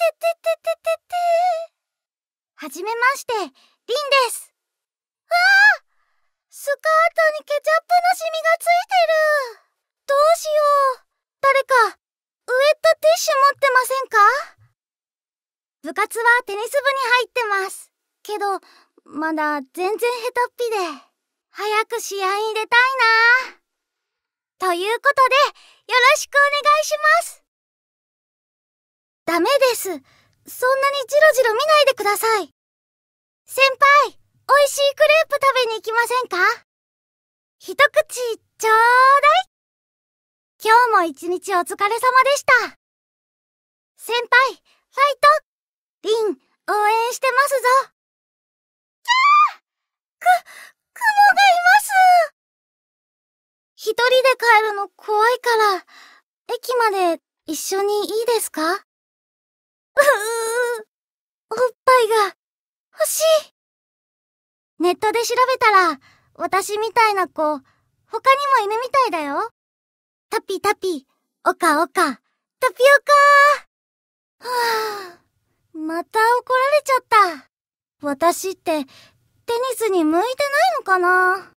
ててててはじめまして、リンです。わあスカートにケチャップのシミがついてる。どうしよう。誰か、ウエットティッシュ持ってませんか部活はテニス部に入ってます。けど、まだ全然ヘタっぴで、早く試合に出たいなということで、よろしくお願いしますダメです。そんなにじろじろ見ないでください。先輩、美味しいクレープ食べに行きませんか一口ちょうだい今日も一日お疲れ様でした。先輩、ファイト、リン、応援してますぞ。キャーく、雲がいます一人で帰るの怖いから、駅まで一緒にいいですかが欲しい。ネットで調べたら、私みたいな子、他にも犬みたいだよ。タピタピ、オカオカ、タピオカはぁ、また怒られちゃった。私って、テニスに向いてないのかな